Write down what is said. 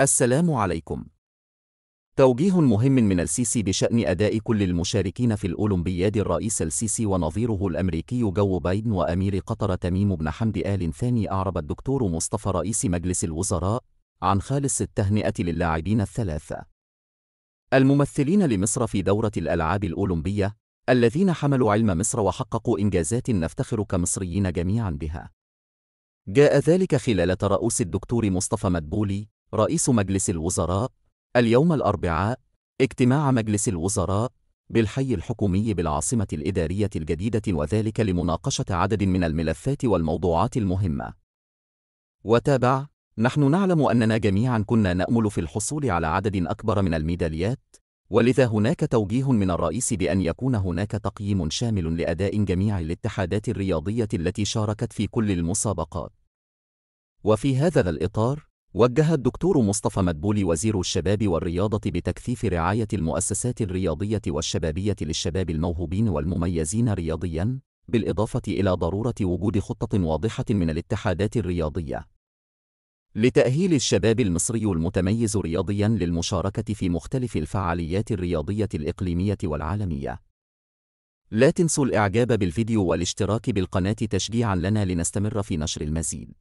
السلام عليكم. توجيه مهم من السيسي بشأن أداء كل المشاركين في الأولمبياد الرئيس السيسي ونظيره الأمريكي جو بايدن وأمير قطر تميم بن حمد آل ثاني أعرب الدكتور مصطفى رئيس مجلس الوزراء عن خالص التهنئة للاعبين الثلاثة الممثلين لمصر في دورة الألعاب الأولمبية الذين حملوا علم مصر وحققوا إنجازات نفتخر كمصريين جميعا بها جاء ذلك خلال ترأس الدكتور مصطفى مدبولي رئيس مجلس الوزراء اليوم الأربعاء اجتماع مجلس الوزراء بالحي الحكومي بالعاصمة الإدارية الجديدة وذلك لمناقشة عدد من الملفات والموضوعات المهمة. وتابع: نحن نعلم أننا جميعًا كنا نأمل في الحصول على عدد أكبر من الميداليات، ولذا هناك توجيه من الرئيس بأن يكون هناك تقييم شامل لأداء جميع الاتحادات الرياضية التي شاركت في كل المسابقات. وفي هذا الإطار، وجه الدكتور مصطفى مدبولي وزير الشباب والرياضة بتكثيف رعاية المؤسسات الرياضية والشبابية للشباب الموهوبين والمميزين رياضياً، بالإضافة إلى ضرورة وجود خطة واضحة من الاتحادات الرياضية. لتأهيل الشباب المصري المتميز رياضياً للمشاركة في مختلف الفعاليات الرياضية الإقليمية والعالمية. لا تنسوا الإعجاب بالفيديو والاشتراك بالقناة تشجيعاً لنا لنستمر في نشر المزيد.